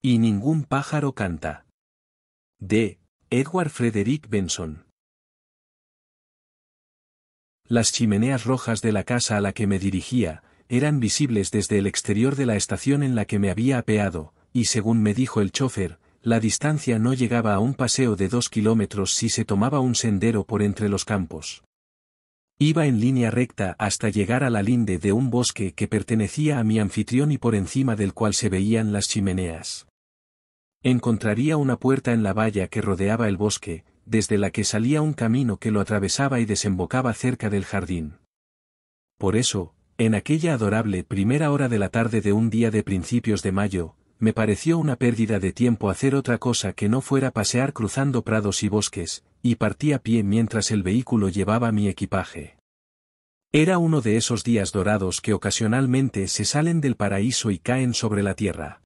Y ningún pájaro canta. D. Edward Frederick Benson. Las chimeneas rojas de la casa a la que me dirigía, eran visibles desde el exterior de la estación en la que me había apeado, y según me dijo el chofer, la distancia no llegaba a un paseo de dos kilómetros si se tomaba un sendero por entre los campos. Iba en línea recta hasta llegar a la linde de un bosque que pertenecía a mi anfitrión y por encima del cual se veían las chimeneas. Encontraría una puerta en la valla que rodeaba el bosque, desde la que salía un camino que lo atravesaba y desembocaba cerca del jardín. Por eso, en aquella adorable primera hora de la tarde de un día de principios de mayo, me pareció una pérdida de tiempo hacer otra cosa que no fuera pasear cruzando prados y bosques, y partí a pie mientras el vehículo llevaba mi equipaje. Era uno de esos días dorados que ocasionalmente se salen del paraíso y caen sobre la tierra.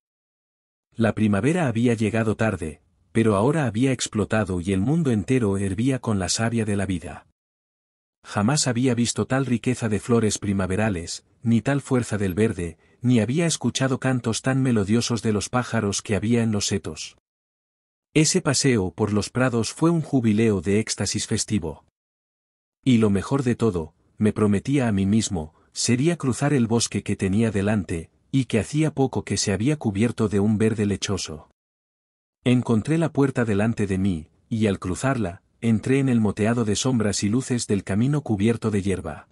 La primavera había llegado tarde, pero ahora había explotado y el mundo entero hervía con la savia de la vida. Jamás había visto tal riqueza de flores primaverales, ni tal fuerza del verde, ni había escuchado cantos tan melodiosos de los pájaros que había en los setos. Ese paseo por los prados fue un jubileo de éxtasis festivo. Y lo mejor de todo, me prometía a mí mismo, sería cruzar el bosque que tenía delante, y que hacía poco que se había cubierto de un verde lechoso. Encontré la puerta delante de mí, y al cruzarla, entré en el moteado de sombras y luces del camino cubierto de hierba.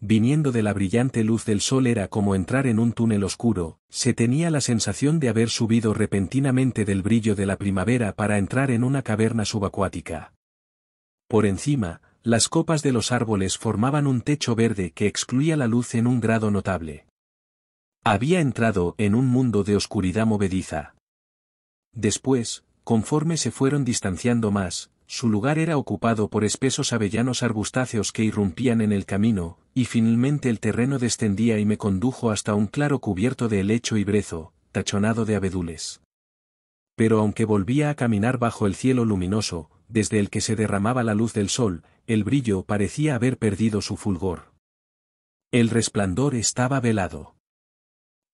Viniendo de la brillante luz del sol era como entrar en un túnel oscuro, se tenía la sensación de haber subido repentinamente del brillo de la primavera para entrar en una caverna subacuática. Por encima, las copas de los árboles formaban un techo verde que excluía la luz en un grado notable. Había entrado en un mundo de oscuridad movediza. Después, conforme se fueron distanciando más, su lugar era ocupado por espesos avellanos arbustáceos que irrumpían en el camino, y finalmente el terreno descendía y me condujo hasta un claro cubierto de helecho y brezo, tachonado de abedules. Pero aunque volvía a caminar bajo el cielo luminoso, desde el que se derramaba la luz del sol, el brillo parecía haber perdido su fulgor. El resplandor estaba velado.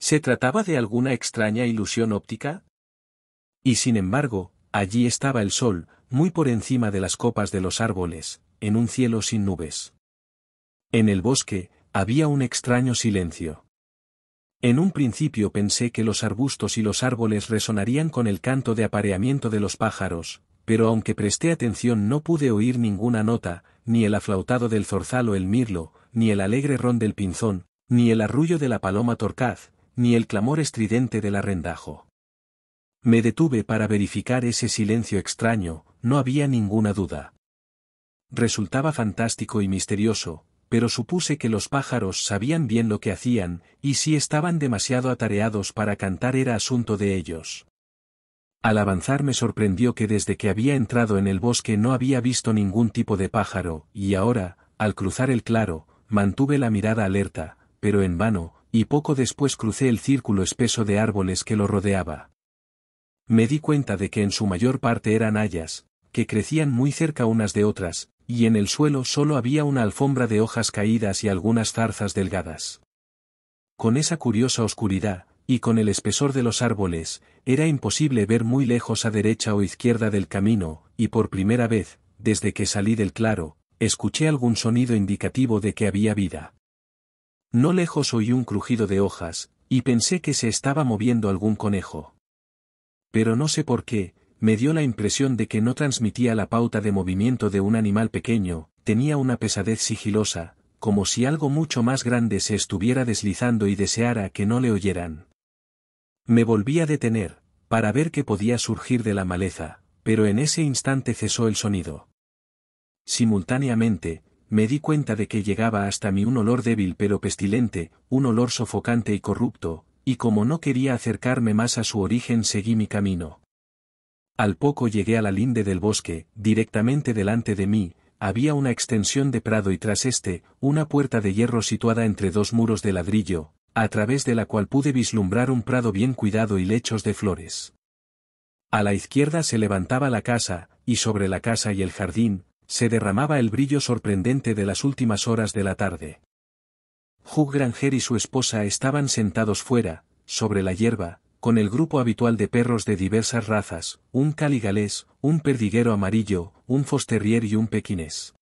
¿Se trataba de alguna extraña ilusión óptica? Y sin embargo, allí estaba el sol, muy por encima de las copas de los árboles, en un cielo sin nubes. En el bosque, había un extraño silencio. En un principio pensé que los arbustos y los árboles resonarían con el canto de apareamiento de los pájaros, pero aunque presté atención no pude oír ninguna nota, ni el aflautado del zorzal o el mirlo, ni el alegre ron del pinzón, ni el arrullo de la paloma torcaz, ni el clamor estridente del arrendajo. Me detuve para verificar ese silencio extraño, no había ninguna duda. Resultaba fantástico y misterioso, pero supuse que los pájaros sabían bien lo que hacían, y si estaban demasiado atareados para cantar era asunto de ellos. Al avanzar me sorprendió que desde que había entrado en el bosque no había visto ningún tipo de pájaro, y ahora, al cruzar el claro, mantuve la mirada alerta, pero en vano, y poco después crucé el círculo espeso de árboles que lo rodeaba. Me di cuenta de que en su mayor parte eran hayas, que crecían muy cerca unas de otras, y en el suelo solo había una alfombra de hojas caídas y algunas zarzas delgadas. Con esa curiosa oscuridad, y con el espesor de los árboles, era imposible ver muy lejos a derecha o izquierda del camino, y por primera vez, desde que salí del claro, escuché algún sonido indicativo de que había vida. No lejos oí un crujido de hojas, y pensé que se estaba moviendo algún conejo. Pero no sé por qué, me dio la impresión de que no transmitía la pauta de movimiento de un animal pequeño, tenía una pesadez sigilosa, como si algo mucho más grande se estuviera deslizando y deseara que no le oyeran. Me volví a detener, para ver qué podía surgir de la maleza, pero en ese instante cesó el sonido. Simultáneamente, me di cuenta de que llegaba hasta mí un olor débil pero pestilente, un olor sofocante y corrupto, y como no quería acercarme más a su origen seguí mi camino. Al poco llegué a la linde del bosque, directamente delante de mí, había una extensión de prado y tras este, una puerta de hierro situada entre dos muros de ladrillo, a través de la cual pude vislumbrar un prado bien cuidado y lechos de flores. A la izquierda se levantaba la casa, y sobre la casa y el jardín, se derramaba el brillo sorprendente de las últimas horas de la tarde. Hugh Granger y su esposa estaban sentados fuera, sobre la hierba, con el grupo habitual de perros de diversas razas, un caligalés, un perdiguero amarillo, un fosterrier y un pequinés.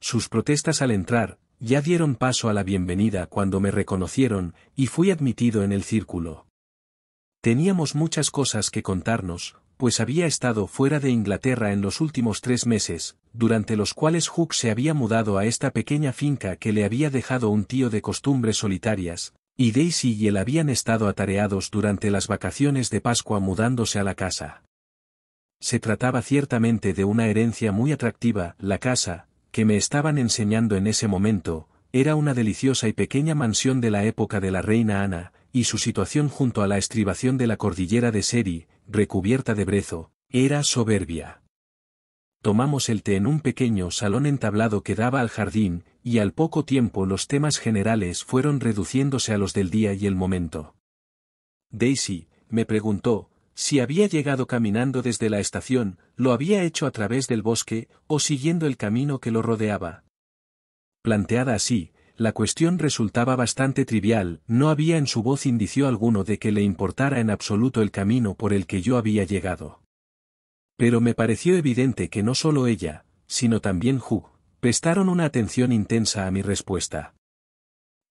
Sus protestas al entrar, ya dieron paso a la bienvenida cuando me reconocieron, y fui admitido en el círculo. Teníamos muchas cosas que contarnos, pues había estado fuera de Inglaterra en los últimos tres meses, durante los cuales Hook se había mudado a esta pequeña finca que le había dejado un tío de costumbres solitarias, y Daisy y él habían estado atareados durante las vacaciones de Pascua mudándose a la casa. Se trataba ciertamente de una herencia muy atractiva, la casa, que me estaban enseñando en ese momento, era una deliciosa y pequeña mansión de la época de la reina Ana, y su situación junto a la estribación de la cordillera de Seri, recubierta de brezo, era soberbia. Tomamos el té en un pequeño salón entablado que daba al jardín, y al poco tiempo los temas generales fueron reduciéndose a los del día y el momento. Daisy, me preguntó, si había llegado caminando desde la estación, lo había hecho a través del bosque, o siguiendo el camino que lo rodeaba. Planteada así, la cuestión resultaba bastante trivial, no había en su voz indicio alguno de que le importara en absoluto el camino por el que yo había llegado. Pero me pareció evidente que no solo ella, sino también Hugh, prestaron una atención intensa a mi respuesta.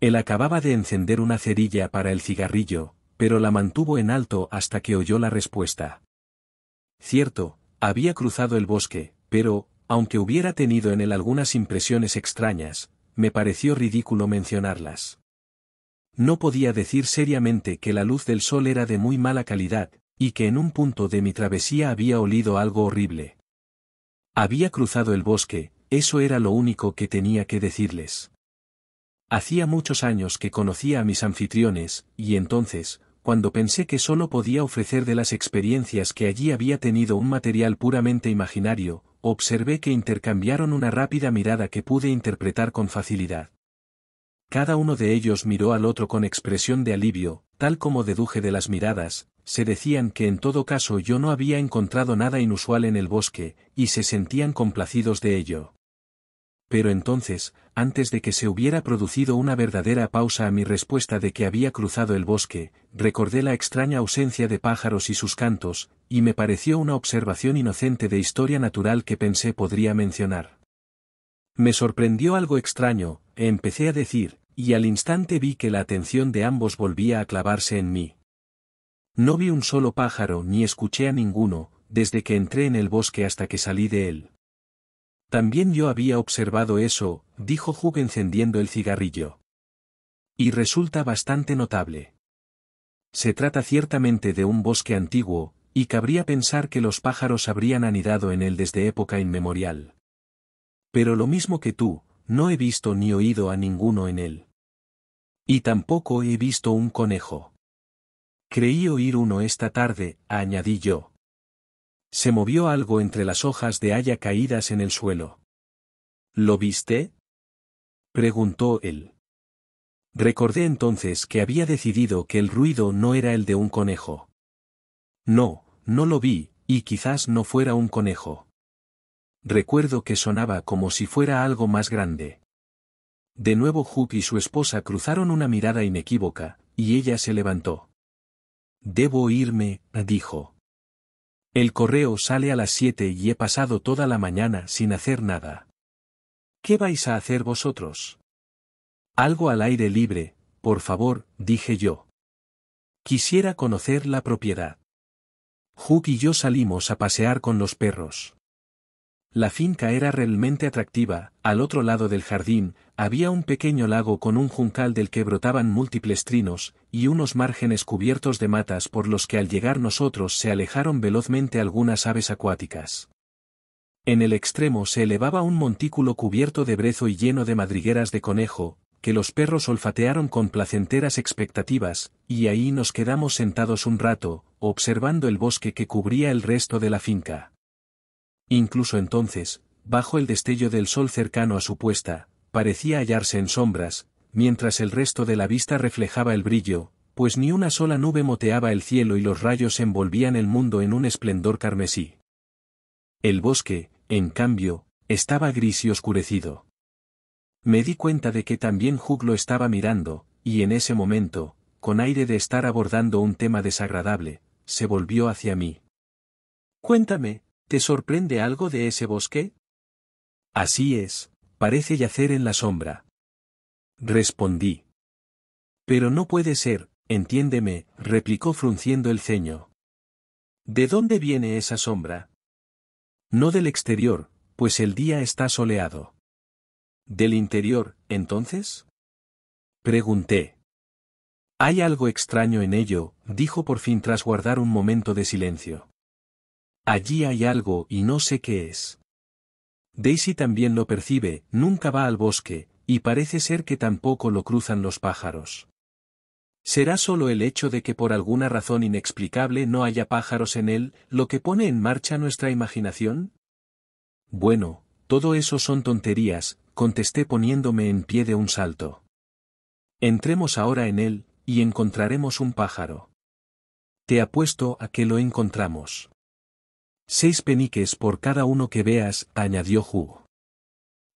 Él acababa de encender una cerilla para el cigarrillo, pero la mantuvo en alto hasta que oyó la respuesta. Cierto, había cruzado el bosque, pero, aunque hubiera tenido en él algunas impresiones extrañas, me pareció ridículo mencionarlas. No podía decir seriamente que la luz del sol era de muy mala calidad, y que en un punto de mi travesía había olido algo horrible. Había cruzado el bosque, eso era lo único que tenía que decirles. Hacía muchos años que conocía a mis anfitriones, y entonces, cuando pensé que solo podía ofrecer de las experiencias que allí había tenido un material puramente imaginario, observé que intercambiaron una rápida mirada que pude interpretar con facilidad. Cada uno de ellos miró al otro con expresión de alivio, tal como deduje de las miradas, se decían que en todo caso yo no había encontrado nada inusual en el bosque, y se sentían complacidos de ello pero entonces, antes de que se hubiera producido una verdadera pausa a mi respuesta de que había cruzado el bosque, recordé la extraña ausencia de pájaros y sus cantos, y me pareció una observación inocente de historia natural que pensé podría mencionar. Me sorprendió algo extraño, e empecé a decir, y al instante vi que la atención de ambos volvía a clavarse en mí. No vi un solo pájaro ni escuché a ninguno, desde que entré en el bosque hasta que salí de él. También yo había observado eso, dijo Hugh encendiendo el cigarrillo. Y resulta bastante notable. Se trata ciertamente de un bosque antiguo, y cabría pensar que los pájaros habrían anidado en él desde época inmemorial. Pero lo mismo que tú, no he visto ni oído a ninguno en él. Y tampoco he visto un conejo. Creí oír uno esta tarde, añadí yo. Se movió algo entre las hojas de haya caídas en el suelo. ¿Lo viste? preguntó él. Recordé entonces que había decidido que el ruido no era el de un conejo. No, no lo vi, y quizás no fuera un conejo. Recuerdo que sonaba como si fuera algo más grande. De nuevo Hook y su esposa cruzaron una mirada inequívoca, y ella se levantó. Debo irme, dijo. El correo sale a las siete y he pasado toda la mañana sin hacer nada. ¿Qué vais a hacer vosotros? Algo al aire libre, por favor, dije yo. Quisiera conocer la propiedad. Hook y yo salimos a pasear con los perros. La finca era realmente atractiva, al otro lado del jardín, había un pequeño lago con un juncal del que brotaban múltiples trinos, y unos márgenes cubiertos de matas por los que al llegar nosotros se alejaron velozmente algunas aves acuáticas. En el extremo se elevaba un montículo cubierto de brezo y lleno de madrigueras de conejo, que los perros olfatearon con placenteras expectativas, y ahí nos quedamos sentados un rato, observando el bosque que cubría el resto de la finca. Incluso entonces, bajo el destello del sol cercano a su puesta, parecía hallarse en sombras, mientras el resto de la vista reflejaba el brillo, pues ni una sola nube moteaba el cielo y los rayos envolvían el mundo en un esplendor carmesí. El bosque, en cambio, estaba gris y oscurecido. Me di cuenta de que también Hugh lo estaba mirando, y en ese momento, con aire de estar abordando un tema desagradable, se volvió hacia mí. Cuéntame, ¿Te sorprende algo de ese bosque? Así es, parece yacer en la sombra. Respondí. Pero no puede ser, entiéndeme, replicó frunciendo el ceño. ¿De dónde viene esa sombra? No del exterior, pues el día está soleado. ¿Del interior, entonces? Pregunté. Hay algo extraño en ello, dijo por fin tras guardar un momento de silencio. Allí hay algo y no sé qué es. Daisy también lo percibe, nunca va al bosque, y parece ser que tampoco lo cruzan los pájaros. Será solo el hecho de que por alguna razón inexplicable no haya pájaros en él, lo que pone en marcha nuestra imaginación? Bueno, todo eso son tonterías, contesté poniéndome en pie de un salto. Entremos ahora en él, y encontraremos un pájaro. Te apuesto a que lo encontramos. Seis peniques por cada uno que veas, añadió Hugo.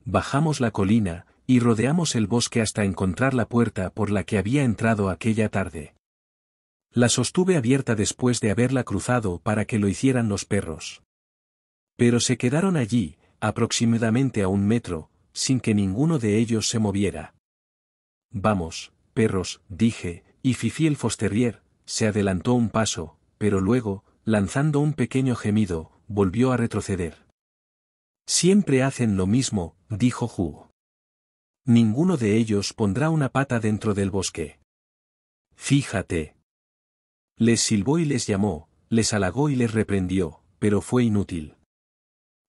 Bajamos la colina, y rodeamos el bosque hasta encontrar la puerta por la que había entrado aquella tarde. La sostuve abierta después de haberla cruzado para que lo hicieran los perros. Pero se quedaron allí, aproximadamente a un metro, sin que ninguno de ellos se moviera. Vamos, perros, dije, y Fifi el Fosterrier, se adelantó un paso, pero luego, lanzando un pequeño gemido, volvió a retroceder. Siempre hacen lo mismo, dijo Hu. Ninguno de ellos pondrá una pata dentro del bosque. Fíjate. Les silbó y les llamó, les halagó y les reprendió, pero fue inútil.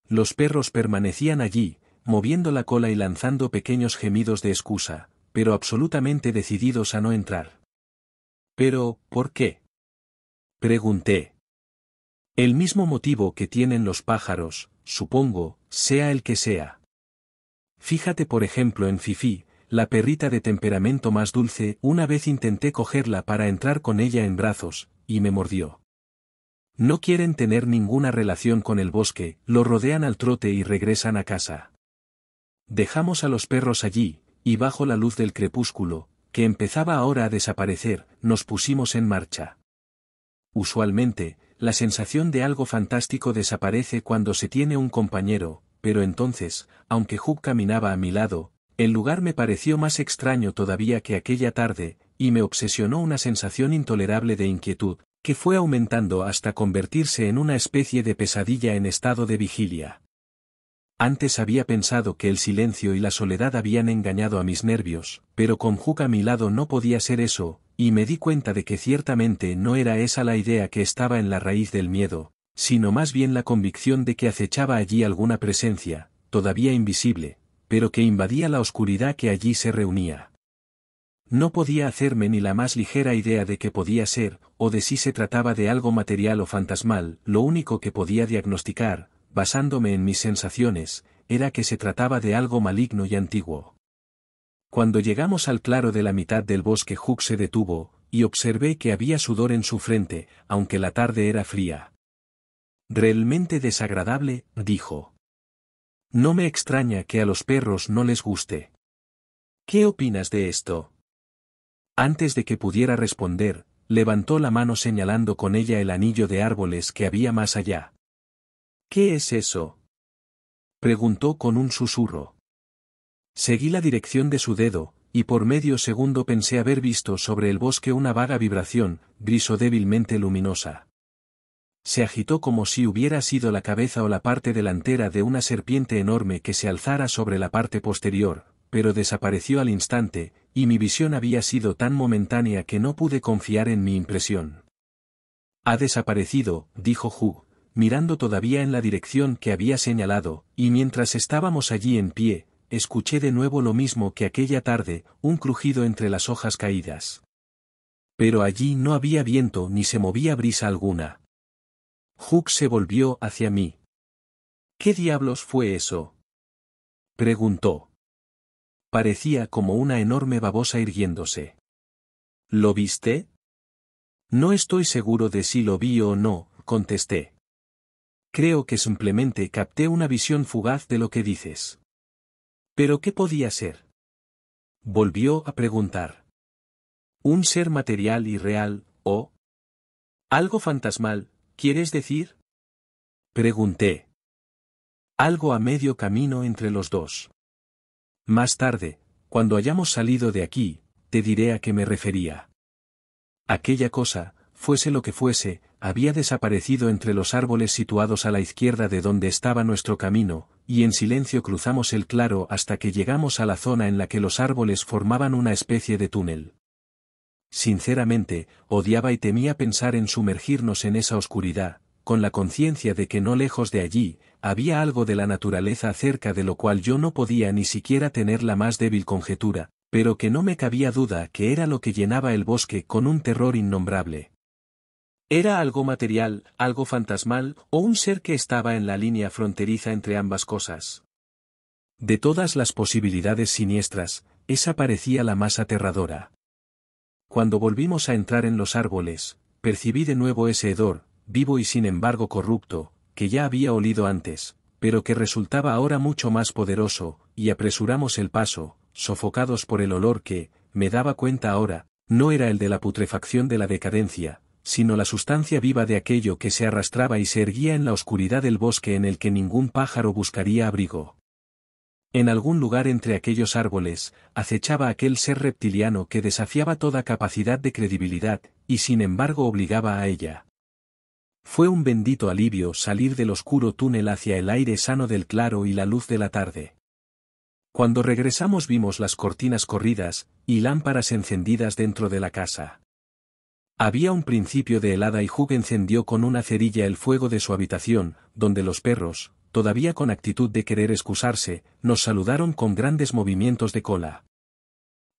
Los perros permanecían allí, moviendo la cola y lanzando pequeños gemidos de excusa, pero absolutamente decididos a no entrar. Pero, ¿por qué? Pregunté. El mismo motivo que tienen los pájaros, supongo, sea el que sea. Fíjate por ejemplo en Fifi, la perrita de temperamento más dulce, una vez intenté cogerla para entrar con ella en brazos, y me mordió. No quieren tener ninguna relación con el bosque, lo rodean al trote y regresan a casa. Dejamos a los perros allí, y bajo la luz del crepúsculo, que empezaba ahora a desaparecer, nos pusimos en marcha. Usualmente, la sensación de algo fantástico desaparece cuando se tiene un compañero, pero entonces, aunque Hub caminaba a mi lado, el lugar me pareció más extraño todavía que aquella tarde, y me obsesionó una sensación intolerable de inquietud, que fue aumentando hasta convertirse en una especie de pesadilla en estado de vigilia. Antes había pensado que el silencio y la soledad habían engañado a mis nervios, pero con Hook a mi lado no podía ser eso, y me di cuenta de que ciertamente no era esa la idea que estaba en la raíz del miedo, sino más bien la convicción de que acechaba allí alguna presencia, todavía invisible, pero que invadía la oscuridad que allí se reunía. No podía hacerme ni la más ligera idea de qué podía ser, o de si se trataba de algo material o fantasmal, lo único que podía diagnosticar, basándome en mis sensaciones, era que se trataba de algo maligno y antiguo. Cuando llegamos al claro de la mitad del bosque Hook se detuvo, y observé que había sudor en su frente, aunque la tarde era fría. Realmente desagradable, dijo. No me extraña que a los perros no les guste. ¿Qué opinas de esto? Antes de que pudiera responder, levantó la mano señalando con ella el anillo de árboles que había más allá. ¿Qué es eso? Preguntó con un susurro. Seguí la dirección de su dedo, y por medio segundo pensé haber visto sobre el bosque una vaga vibración, o débilmente luminosa. Se agitó como si hubiera sido la cabeza o la parte delantera de una serpiente enorme que se alzara sobre la parte posterior, pero desapareció al instante, y mi visión había sido tan momentánea que no pude confiar en mi impresión. Ha desaparecido, dijo Hugh mirando todavía en la dirección que había señalado, y mientras estábamos allí en pie, escuché de nuevo lo mismo que aquella tarde, un crujido entre las hojas caídas. Pero allí no había viento ni se movía brisa alguna. Hook se volvió hacia mí. ¿Qué diablos fue eso? preguntó. Parecía como una enorme babosa irguiéndose. ¿Lo viste? No estoy seguro de si lo vi o no, contesté creo que simplemente capté una visión fugaz de lo que dices. ¿Pero qué podía ser? Volvió a preguntar. ¿Un ser material y real, o? ¿Algo fantasmal, quieres decir? Pregunté. Algo a medio camino entre los dos. Más tarde, cuando hayamos salido de aquí, te diré a qué me refería. Aquella cosa, fuese lo que fuese, había desaparecido entre los árboles situados a la izquierda de donde estaba nuestro camino, y en silencio cruzamos el claro hasta que llegamos a la zona en la que los árboles formaban una especie de túnel. Sinceramente, odiaba y temía pensar en sumergirnos en esa oscuridad, con la conciencia de que no lejos de allí, había algo de la naturaleza acerca de lo cual yo no podía ni siquiera tener la más débil conjetura, pero que no me cabía duda que era lo que llenaba el bosque con un terror innombrable. Era algo material, algo fantasmal, o un ser que estaba en la línea fronteriza entre ambas cosas. De todas las posibilidades siniestras, esa parecía la más aterradora. Cuando volvimos a entrar en los árboles, percibí de nuevo ese hedor, vivo y sin embargo corrupto, que ya había olido antes, pero que resultaba ahora mucho más poderoso, y apresuramos el paso, sofocados por el olor que, me daba cuenta ahora, no era el de la putrefacción de la decadencia, sino la sustancia viva de aquello que se arrastraba y se erguía en la oscuridad del bosque en el que ningún pájaro buscaría abrigo. En algún lugar entre aquellos árboles, acechaba aquel ser reptiliano que desafiaba toda capacidad de credibilidad, y sin embargo obligaba a ella. Fue un bendito alivio salir del oscuro túnel hacia el aire sano del claro y la luz de la tarde. Cuando regresamos vimos las cortinas corridas, y lámparas encendidas dentro de la casa. Había un principio de helada y Hugh encendió con una cerilla el fuego de su habitación, donde los perros, todavía con actitud de querer excusarse, nos saludaron con grandes movimientos de cola.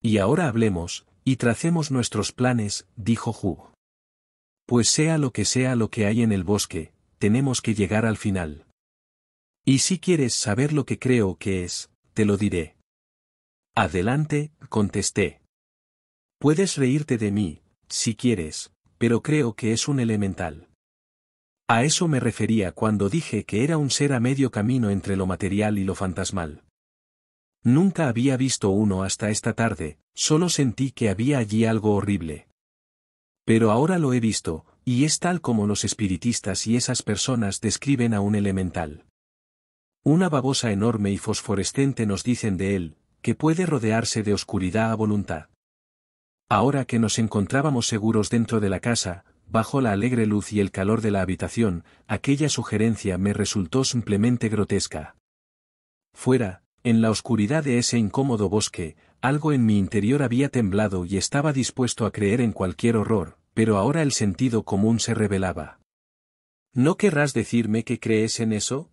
Y ahora hablemos, y tracemos nuestros planes, dijo Hugh. Pues sea lo que sea lo que hay en el bosque, tenemos que llegar al final. Y si quieres saber lo que creo que es, te lo diré. Adelante, contesté. Puedes reírte de mí, si quieres, pero creo que es un elemental. A eso me refería cuando dije que era un ser a medio camino entre lo material y lo fantasmal. Nunca había visto uno hasta esta tarde, solo sentí que había allí algo horrible. Pero ahora lo he visto, y es tal como los espiritistas y esas personas describen a un elemental. Una babosa enorme y fosforescente nos dicen de él, que puede rodearse de oscuridad a voluntad. Ahora que nos encontrábamos seguros dentro de la casa, bajo la alegre luz y el calor de la habitación, aquella sugerencia me resultó simplemente grotesca. Fuera, en la oscuridad de ese incómodo bosque, algo en mi interior había temblado y estaba dispuesto a creer en cualquier horror, pero ahora el sentido común se revelaba. ¿No querrás decirme que crees en eso?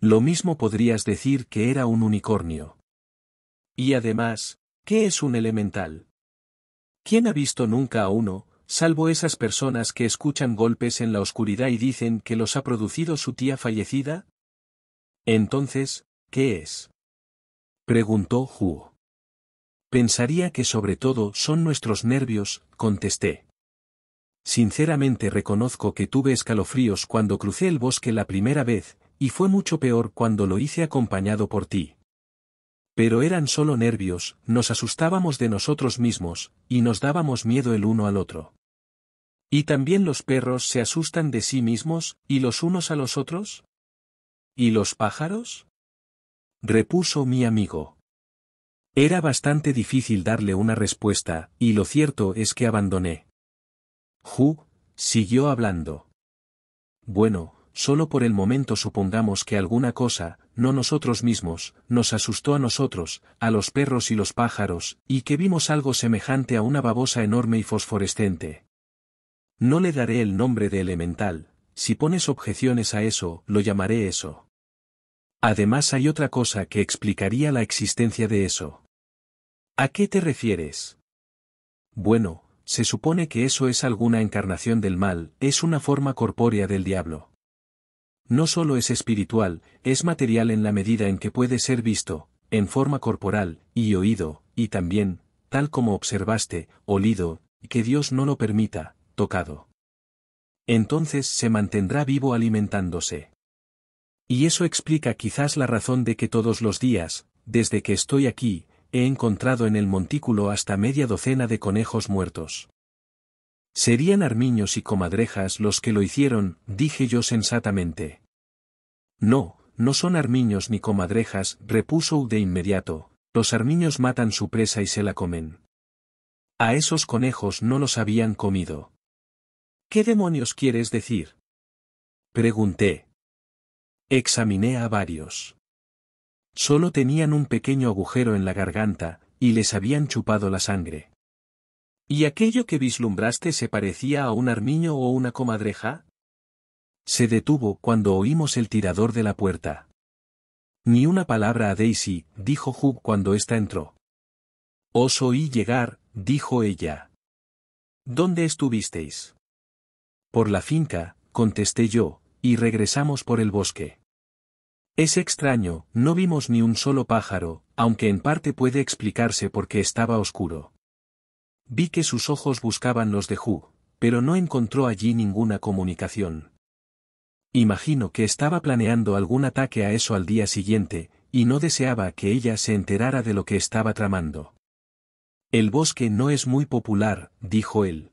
Lo mismo podrías decir que era un unicornio. Y además, ¿qué es un elemental? ¿Quién ha visto nunca a uno, salvo esas personas que escuchan golpes en la oscuridad y dicen que los ha producido su tía fallecida? Entonces, ¿qué es? preguntó juo Pensaría que sobre todo son nuestros nervios, contesté. Sinceramente reconozco que tuve escalofríos cuando crucé el bosque la primera vez, y fue mucho peor cuando lo hice acompañado por ti. Pero eran solo nervios, nos asustábamos de nosotros mismos, y nos dábamos miedo el uno al otro. ¿Y también los perros se asustan de sí mismos, y los unos a los otros? ¿Y los pájaros? repuso mi amigo. Era bastante difícil darle una respuesta, y lo cierto es que abandoné. Ju siguió hablando. Bueno, solo por el momento supongamos que alguna cosa, no nosotros mismos, nos asustó a nosotros, a los perros y los pájaros, y que vimos algo semejante a una babosa enorme y fosforescente. No le daré el nombre de elemental, si pones objeciones a eso, lo llamaré eso. Además hay otra cosa que explicaría la existencia de eso. ¿A qué te refieres? Bueno, se supone que eso es alguna encarnación del mal, es una forma corpórea del diablo no solo es espiritual, es material en la medida en que puede ser visto, en forma corporal, y oído, y también, tal como observaste, olido, y que Dios no lo permita, tocado. Entonces se mantendrá vivo alimentándose. Y eso explica quizás la razón de que todos los días, desde que estoy aquí, he encontrado en el montículo hasta media docena de conejos muertos. Serían armiños y comadrejas los que lo hicieron, dije yo sensatamente. No, no son armiños ni comadrejas, repuso de inmediato, los armiños matan su presa y se la comen. A esos conejos no los habían comido. ¿Qué demonios quieres decir? Pregunté. Examiné a varios. Solo tenían un pequeño agujero en la garganta, y les habían chupado la sangre. ¿Y aquello que vislumbraste se parecía a un armiño o una comadreja? Se detuvo cuando oímos el tirador de la puerta. Ni una palabra a Daisy, dijo Hugh cuando ésta entró. Os oí llegar, dijo ella. ¿Dónde estuvisteis? Por la finca, contesté yo, y regresamos por el bosque. Es extraño, no vimos ni un solo pájaro, aunque en parte puede explicarse porque estaba oscuro. Vi que sus ojos buscaban los de Hu, pero no encontró allí ninguna comunicación. Imagino que estaba planeando algún ataque a eso al día siguiente, y no deseaba que ella se enterara de lo que estaba tramando. El bosque no es muy popular, dijo él.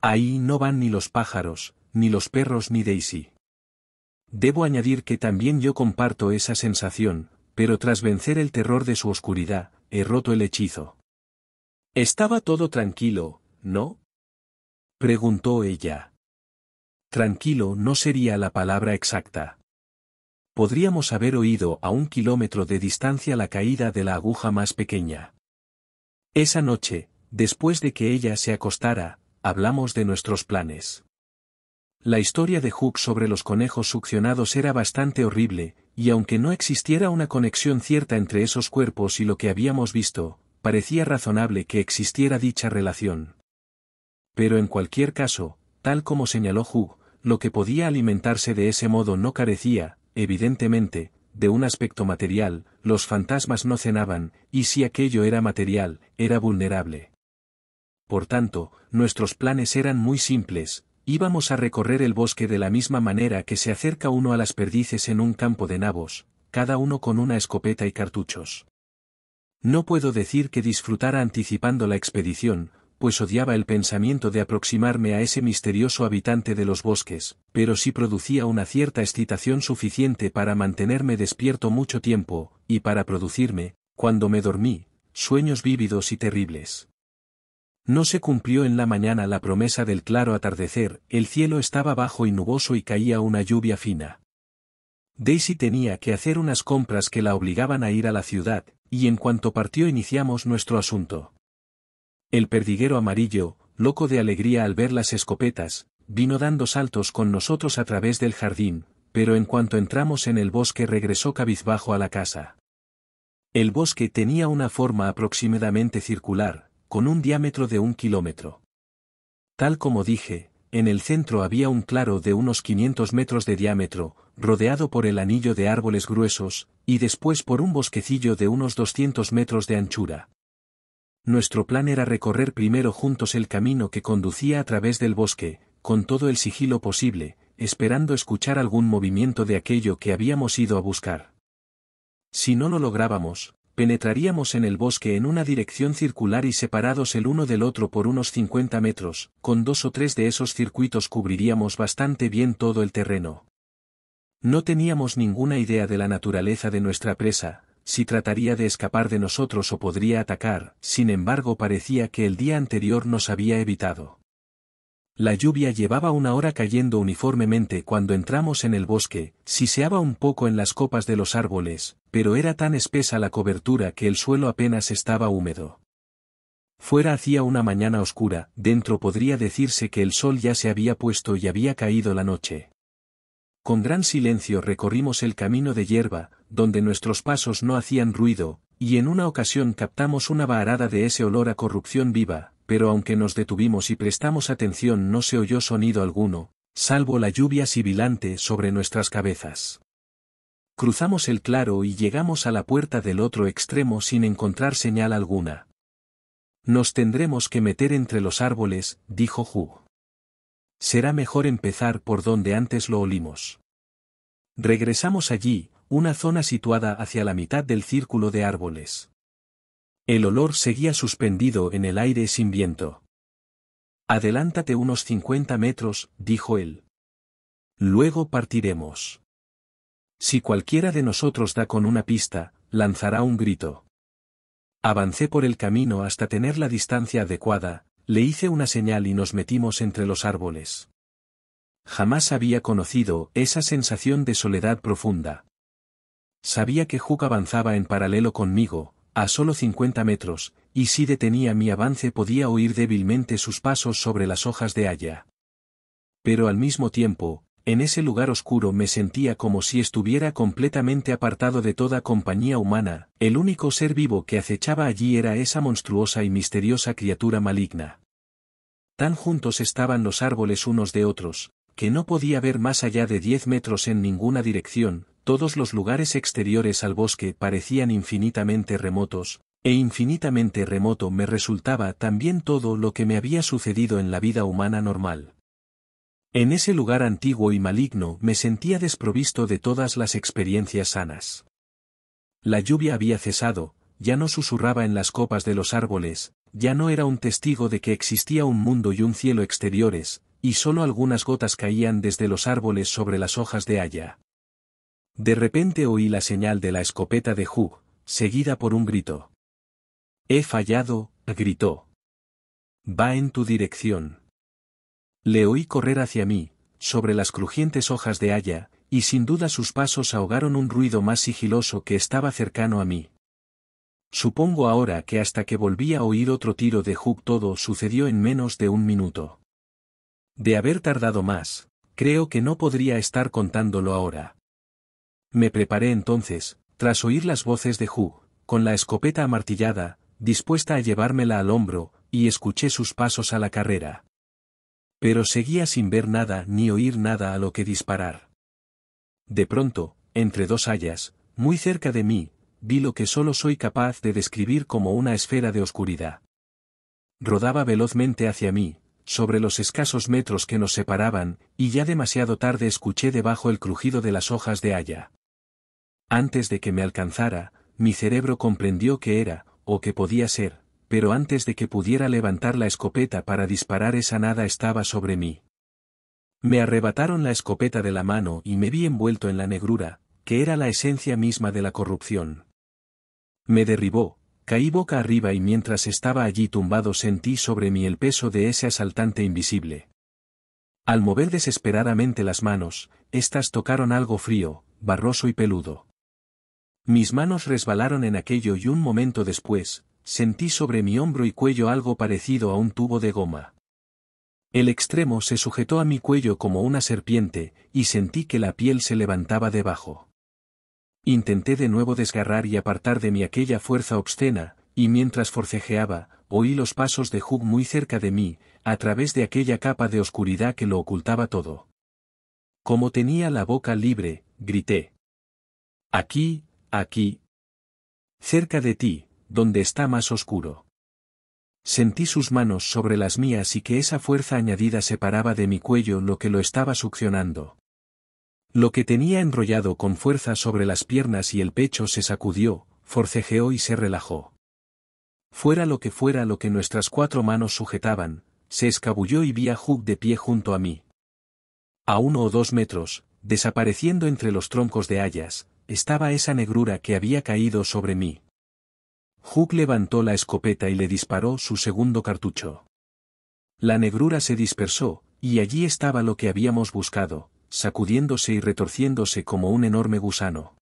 Ahí no van ni los pájaros, ni los perros ni Daisy. Debo añadir que también yo comparto esa sensación, pero tras vencer el terror de su oscuridad, he roto el hechizo. Estaba todo tranquilo, ¿no? preguntó ella. Tranquilo no sería la palabra exacta. Podríamos haber oído a un kilómetro de distancia la caída de la aguja más pequeña. Esa noche, después de que ella se acostara, hablamos de nuestros planes. La historia de Hook sobre los conejos succionados era bastante horrible, y aunque no existiera una conexión cierta entre esos cuerpos y lo que habíamos visto, parecía razonable que existiera dicha relación. Pero en cualquier caso, tal como señaló Hugh, lo que podía alimentarse de ese modo no carecía, evidentemente, de un aspecto material, los fantasmas no cenaban, y si aquello era material, era vulnerable. Por tanto, nuestros planes eran muy simples, íbamos a recorrer el bosque de la misma manera que se acerca uno a las perdices en un campo de nabos, cada uno con una escopeta y cartuchos. No puedo decir que disfrutara anticipando la expedición, pues odiaba el pensamiento de aproximarme a ese misterioso habitante de los bosques, pero sí producía una cierta excitación suficiente para mantenerme despierto mucho tiempo, y para producirme, cuando me dormí, sueños vívidos y terribles. No se cumplió en la mañana la promesa del claro atardecer, el cielo estaba bajo y nuboso y caía una lluvia fina. Daisy tenía que hacer unas compras que la obligaban a ir a la ciudad, y en cuanto partió iniciamos nuestro asunto. El perdiguero amarillo, loco de alegría al ver las escopetas, vino dando saltos con nosotros a través del jardín, pero en cuanto entramos en el bosque regresó cabizbajo a la casa. El bosque tenía una forma aproximadamente circular, con un diámetro de un kilómetro. Tal como dije, en el centro había un claro de unos 500 metros de diámetro, rodeado por el anillo de árboles gruesos, y después por un bosquecillo de unos 200 metros de anchura. Nuestro plan era recorrer primero juntos el camino que conducía a través del bosque, con todo el sigilo posible, esperando escuchar algún movimiento de aquello que habíamos ido a buscar. Si no lo lográbamos, penetraríamos en el bosque en una dirección circular y separados el uno del otro por unos 50 metros, con dos o tres de esos circuitos cubriríamos bastante bien todo el terreno. No teníamos ninguna idea de la naturaleza de nuestra presa, si trataría de escapar de nosotros o podría atacar, sin embargo parecía que el día anterior nos había evitado. La lluvia llevaba una hora cayendo uniformemente cuando entramos en el bosque, siseaba un poco en las copas de los árboles, pero era tan espesa la cobertura que el suelo apenas estaba húmedo. Fuera hacía una mañana oscura, dentro podría decirse que el sol ya se había puesto y había caído la noche. Con gran silencio recorrimos el camino de hierba, donde nuestros pasos no hacían ruido, y en una ocasión captamos una varada de ese olor a corrupción viva, pero aunque nos detuvimos y prestamos atención no se oyó sonido alguno, salvo la lluvia sibilante sobre nuestras cabezas. Cruzamos el claro y llegamos a la puerta del otro extremo sin encontrar señal alguna. Nos tendremos que meter entre los árboles, dijo Hu. Será mejor empezar por donde antes lo olimos. Regresamos allí, una zona situada hacia la mitad del círculo de árboles. El olor seguía suspendido en el aire sin viento. Adelántate unos cincuenta metros, dijo él. Luego partiremos. Si cualquiera de nosotros da con una pista, lanzará un grito. Avancé por el camino hasta tener la distancia adecuada, le hice una señal y nos metimos entre los árboles. Jamás había conocido esa sensación de soledad profunda. Sabía que Hook avanzaba en paralelo conmigo, a solo 50 metros, y si detenía mi avance podía oír débilmente sus pasos sobre las hojas de haya. Pero al mismo tiempo, en ese lugar oscuro me sentía como si estuviera completamente apartado de toda compañía humana, el único ser vivo que acechaba allí era esa monstruosa y misteriosa criatura maligna. Tan juntos estaban los árboles unos de otros, que no podía ver más allá de diez metros en ninguna dirección, todos los lugares exteriores al bosque parecían infinitamente remotos, e infinitamente remoto me resultaba también todo lo que me había sucedido en la vida humana normal. En ese lugar antiguo y maligno me sentía desprovisto de todas las experiencias sanas. La lluvia había cesado, ya no susurraba en las copas de los árboles, ya no era un testigo de que existía un mundo y un cielo exteriores, y solo algunas gotas caían desde los árboles sobre las hojas de haya. De repente oí la señal de la escopeta de Hugh, seguida por un grito. He fallado, gritó. Va en tu dirección. Le oí correr hacia mí, sobre las crujientes hojas de haya, y sin duda sus pasos ahogaron un ruido más sigiloso que estaba cercano a mí. Supongo ahora que hasta que volví a oír otro tiro de Hook todo sucedió en menos de un minuto. De haber tardado más, creo que no podría estar contándolo ahora. Me preparé entonces, tras oír las voces de Hook, con la escopeta amartillada, dispuesta a llevármela al hombro, y escuché sus pasos a la carrera. Pero seguía sin ver nada ni oír nada a lo que disparar. De pronto, entre dos hayas, muy cerca de mí, vi lo que solo soy capaz de describir como una esfera de oscuridad. Rodaba velozmente hacia mí, sobre los escasos metros que nos separaban, y ya demasiado tarde escuché debajo el crujido de las hojas de haya. Antes de que me alcanzara, mi cerebro comprendió que era, o que podía ser, pero antes de que pudiera levantar la escopeta para disparar esa nada estaba sobre mí. Me arrebataron la escopeta de la mano y me vi envuelto en la negrura, que era la esencia misma de la corrupción. Me derribó, caí boca arriba y mientras estaba allí tumbado sentí sobre mí el peso de ese asaltante invisible. Al mover desesperadamente las manos, éstas tocaron algo frío, barroso y peludo. Mis manos resbalaron en aquello y un momento después, sentí sobre mi hombro y cuello algo parecido a un tubo de goma. El extremo se sujetó a mi cuello como una serpiente, y sentí que la piel se levantaba debajo. Intenté de nuevo desgarrar y apartar de mí aquella fuerza obscena, y mientras forcejeaba, oí los pasos de Hugh muy cerca de mí, a través de aquella capa de oscuridad que lo ocultaba todo. Como tenía la boca libre, grité. Aquí, aquí. Cerca de ti, donde está más oscuro. Sentí sus manos sobre las mías y que esa fuerza añadida separaba de mi cuello lo que lo estaba succionando. Lo que tenía enrollado con fuerza sobre las piernas y el pecho se sacudió, forcejeó y se relajó. Fuera lo que fuera lo que nuestras cuatro manos sujetaban, se escabulló y vi a jug de pie junto a mí. A uno o dos metros, desapareciendo entre los troncos de hayas, estaba esa negrura que había caído sobre mí. Hook levantó la escopeta y le disparó su segundo cartucho. La negrura se dispersó, y allí estaba lo que habíamos buscado, sacudiéndose y retorciéndose como un enorme gusano.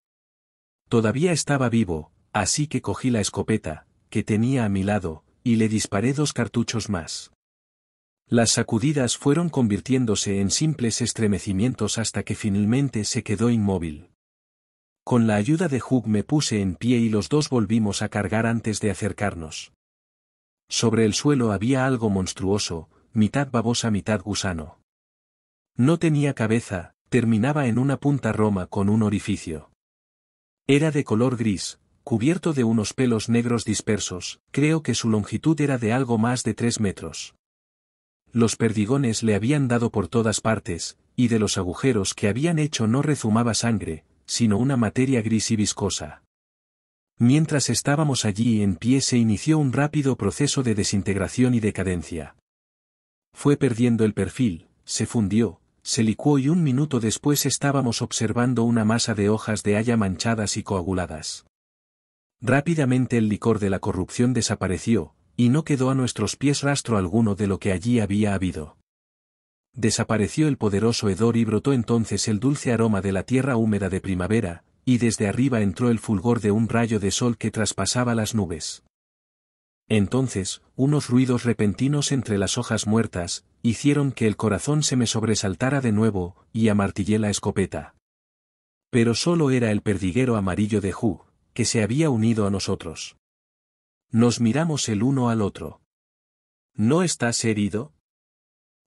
Todavía estaba vivo, así que cogí la escopeta, que tenía a mi lado, y le disparé dos cartuchos más. Las sacudidas fueron convirtiéndose en simples estremecimientos hasta que finalmente se quedó inmóvil. Con la ayuda de Hugh me puse en pie y los dos volvimos a cargar antes de acercarnos. Sobre el suelo había algo monstruoso, mitad babosa mitad gusano. No tenía cabeza, terminaba en una punta roma con un orificio. Era de color gris, cubierto de unos pelos negros dispersos, creo que su longitud era de algo más de tres metros. Los perdigones le habían dado por todas partes, y de los agujeros que habían hecho no rezumaba sangre, sino una materia gris y viscosa. Mientras estábamos allí en pie se inició un rápido proceso de desintegración y decadencia. Fue perdiendo el perfil, se fundió, se licuó y un minuto después estábamos observando una masa de hojas de haya manchadas y coaguladas. Rápidamente el licor de la corrupción desapareció, y no quedó a nuestros pies rastro alguno de lo que allí había habido. Desapareció el poderoso hedor y brotó entonces el dulce aroma de la tierra húmeda de primavera, y desde arriba entró el fulgor de un rayo de sol que traspasaba las nubes. Entonces, unos ruidos repentinos entre las hojas muertas, hicieron que el corazón se me sobresaltara de nuevo, y amartillé la escopeta. Pero solo era el perdiguero amarillo de Hu, que se había unido a nosotros. Nos miramos el uno al otro. ¿No estás herido?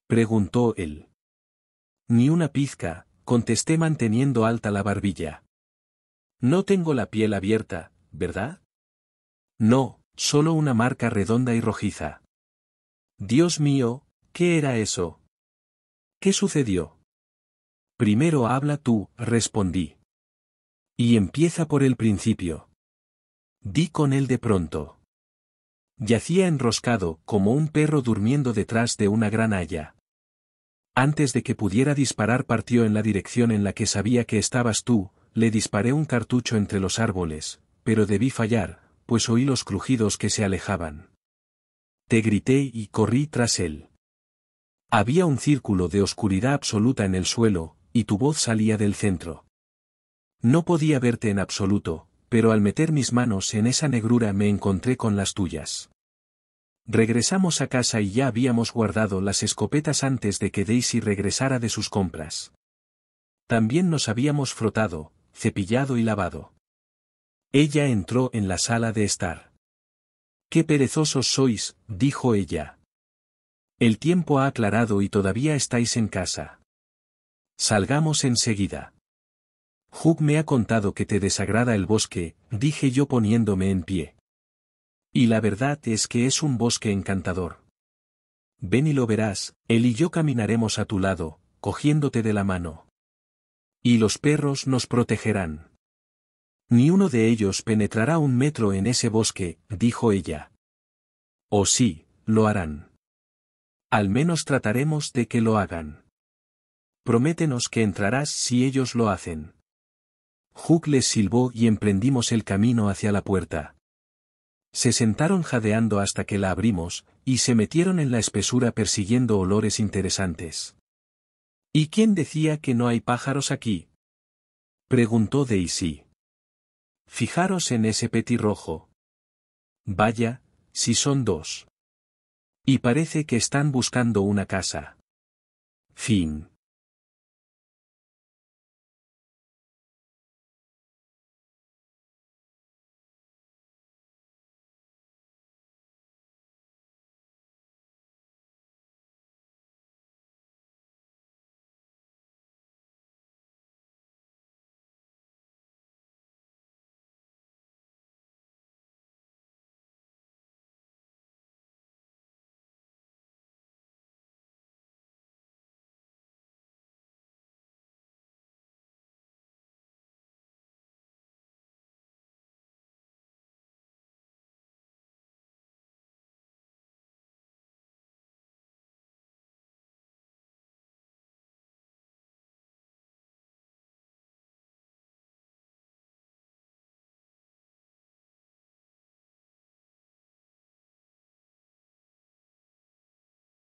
Preguntó él. Ni una pizca, contesté manteniendo alta la barbilla. No tengo la piel abierta, ¿verdad? No, solo una marca redonda y rojiza. Dios mío, ¿qué era eso? ¿Qué sucedió? Primero habla tú, respondí. Y empieza por el principio. Di con él de pronto. Yacía enroscado, como un perro durmiendo detrás de una gran haya. Antes de que pudiera disparar partió en la dirección en la que sabía que estabas tú, le disparé un cartucho entre los árboles, pero debí fallar, pues oí los crujidos que se alejaban. Te grité y corrí tras él. Había un círculo de oscuridad absoluta en el suelo, y tu voz salía del centro. No podía verte en absoluto, pero al meter mis manos en esa negrura me encontré con las tuyas. Regresamos a casa y ya habíamos guardado las escopetas antes de que Daisy regresara de sus compras. También nos habíamos frotado, cepillado y lavado. Ella entró en la sala de estar. Qué perezosos sois, dijo ella. El tiempo ha aclarado y todavía estáis en casa. Salgamos enseguida. Hugh me ha contado que te desagrada el bosque, dije yo poniéndome en pie. Y la verdad es que es un bosque encantador. Ven y lo verás, él y yo caminaremos a tu lado, cogiéndote de la mano. Y los perros nos protegerán. Ni uno de ellos penetrará un metro en ese bosque, dijo ella. O sí, lo harán. Al menos trataremos de que lo hagan. Prométenos que entrarás si ellos lo hacen. Hook les silbó y emprendimos el camino hacia la puerta. Se sentaron jadeando hasta que la abrimos, y se metieron en la espesura persiguiendo olores interesantes. ¿Y quién decía que no hay pájaros aquí? Preguntó Daisy. Fijaros en ese petirrojo. Vaya, si son dos. Y parece que están buscando una casa. Fin.